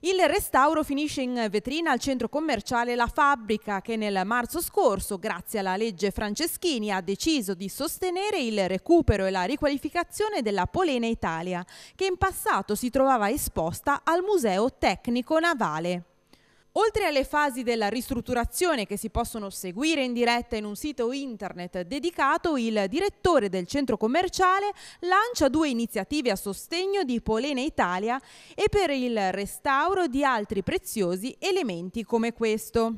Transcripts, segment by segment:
Il restauro finisce in vetrina al centro commerciale La Fabbrica che nel marzo scorso, grazie alla legge Franceschini, ha deciso di sostenere il recupero e la riqualificazione della Polena Italia, che in passato si trovava esposta al Museo Tecnico Navale. Oltre alle fasi della ristrutturazione che si possono seguire in diretta in un sito internet dedicato, il direttore del centro commerciale lancia due iniziative a sostegno di Polena Italia e per il restauro di altri preziosi elementi come questo.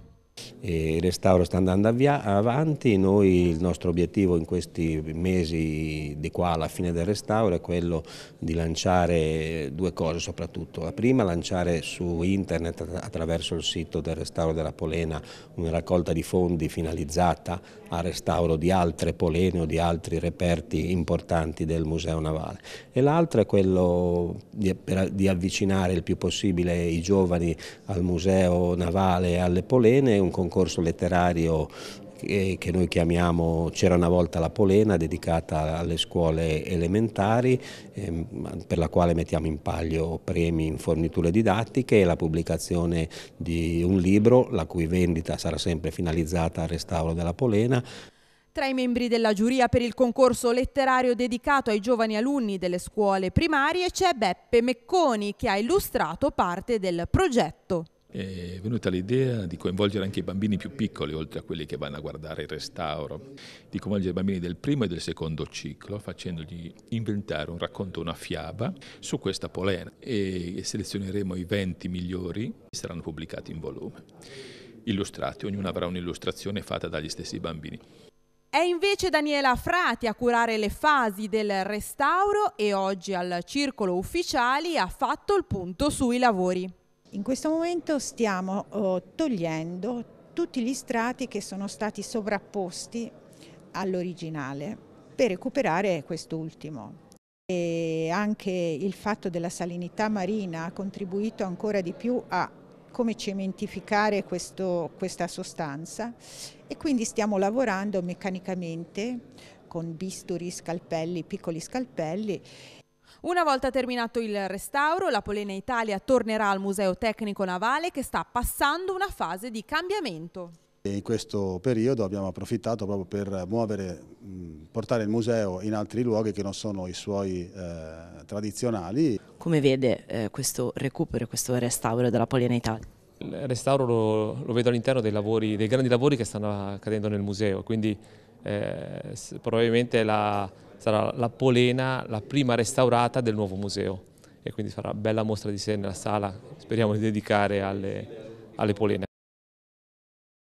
Il restauro sta andando avanti, noi, il nostro obiettivo in questi mesi di qua alla fine del restauro è quello di lanciare due cose soprattutto. La prima lanciare su internet attraverso il sito del restauro della Polena una raccolta di fondi finalizzata al restauro di altre polene o di altri reperti importanti del Museo Navale. E l'altro è quello di avvicinare il più possibile i giovani al Museo Navale e alle polene un concorso letterario che noi chiamiamo C'era una volta la Polena dedicata alle scuole elementari ehm, per la quale mettiamo in palio premi in forniture didattiche e la pubblicazione di un libro la cui vendita sarà sempre finalizzata al restauro della Polena. Tra i membri della giuria per il concorso letterario dedicato ai giovani alunni delle scuole primarie c'è Beppe Mecconi che ha illustrato parte del progetto è venuta l'idea di coinvolgere anche i bambini più piccoli, oltre a quelli che vanno a guardare il restauro, di coinvolgere i bambini del primo e del secondo ciclo facendogli inventare un racconto, una fiaba su questa polena e selezioneremo i 20 migliori che saranno pubblicati in volume. Illustrati, ognuno avrà un'illustrazione fatta dagli stessi bambini. È invece Daniela Frati a curare le fasi del restauro e oggi al Circolo Ufficiali ha fatto il punto sui lavori. In questo momento stiamo oh, togliendo tutti gli strati che sono stati sovrapposti all'originale per recuperare quest'ultimo. E anche il fatto della salinità marina ha contribuito ancora di più a come cementificare questo, questa sostanza e quindi stiamo lavorando meccanicamente con bisturi, scalpelli, piccoli scalpelli una volta terminato il restauro, la Polena Italia tornerà al Museo Tecnico Navale che sta passando una fase di cambiamento. In questo periodo abbiamo approfittato proprio per muovere, portare il museo in altri luoghi che non sono i suoi eh, tradizionali. Come vede eh, questo recupero, questo restauro della Polena Italia? Il restauro lo, lo vedo all'interno dei, dei, grandi lavori che stanno accadendo nel museo, quindi eh, probabilmente la, sarà la polena, la prima restaurata del nuovo museo e quindi sarà bella mostra di sé nella sala, speriamo di dedicare alle, alle polene.